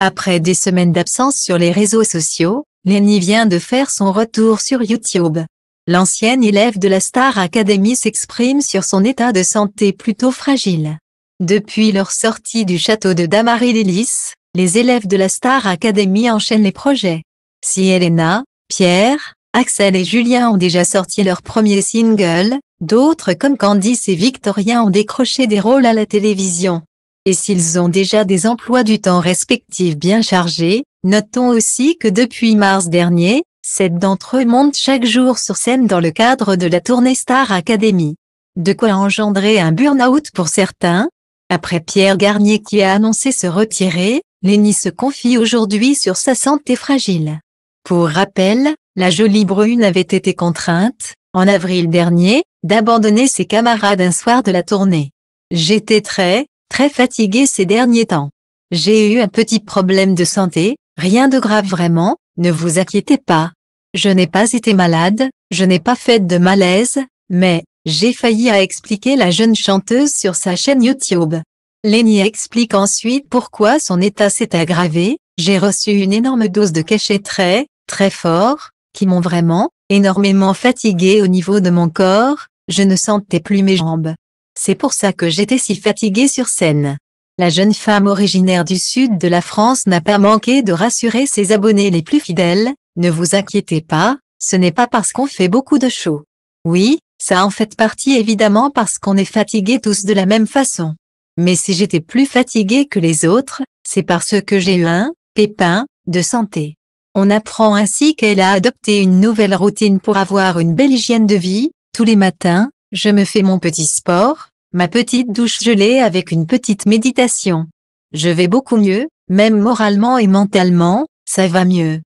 Après des semaines d'absence sur les réseaux sociaux, Lenny vient de faire son retour sur YouTube. L'ancienne élève de la Star Academy s'exprime sur son état de santé plutôt fragile. Depuis leur sortie du château de damary les élèves de la Star Academy enchaînent les projets. Si Elena, Pierre, Axel et Julien ont déjà sorti leur premier single, d'autres comme Candice et Victoria ont décroché des rôles à la télévision et s'ils ont déjà des emplois du temps respectifs bien chargés, notons aussi que depuis mars dernier, sept d'entre eux montent chaque jour sur scène dans le cadre de la tournée Star Academy. De quoi engendrer un burn-out pour certains Après Pierre Garnier qui a annoncé se retirer, Lenny se confie aujourd'hui sur sa santé fragile. Pour rappel, la jolie brune avait été contrainte, en avril dernier, d'abandonner ses camarades un soir de la tournée. J'étais très, très fatigué ces derniers temps. J'ai eu un petit problème de santé, rien de grave vraiment, ne vous inquiétez pas. Je n'ai pas été malade, je n'ai pas fait de malaise, mais, j'ai failli à expliquer la jeune chanteuse sur sa chaîne YouTube. Lenny explique ensuite pourquoi son état s'est aggravé, j'ai reçu une énorme dose de cachet très, très fort, qui m'ont vraiment, énormément fatigué au niveau de mon corps, je ne sentais plus mes jambes. C'est pour ça que j'étais si fatiguée sur scène. La jeune femme originaire du sud de la France n'a pas manqué de rassurer ses abonnés les plus fidèles, ne vous inquiétez pas, ce n'est pas parce qu'on fait beaucoup de shows. Oui, ça en fait partie évidemment parce qu'on est fatigués tous de la même façon. Mais si j'étais plus fatiguée que les autres, c'est parce que j'ai eu un pépin de santé. On apprend ainsi qu'elle a adopté une nouvelle routine pour avoir une belle hygiène de vie, tous les matins, je me fais mon petit sport, ma petite douche gelée avec une petite méditation. Je vais beaucoup mieux, même moralement et mentalement, ça va mieux.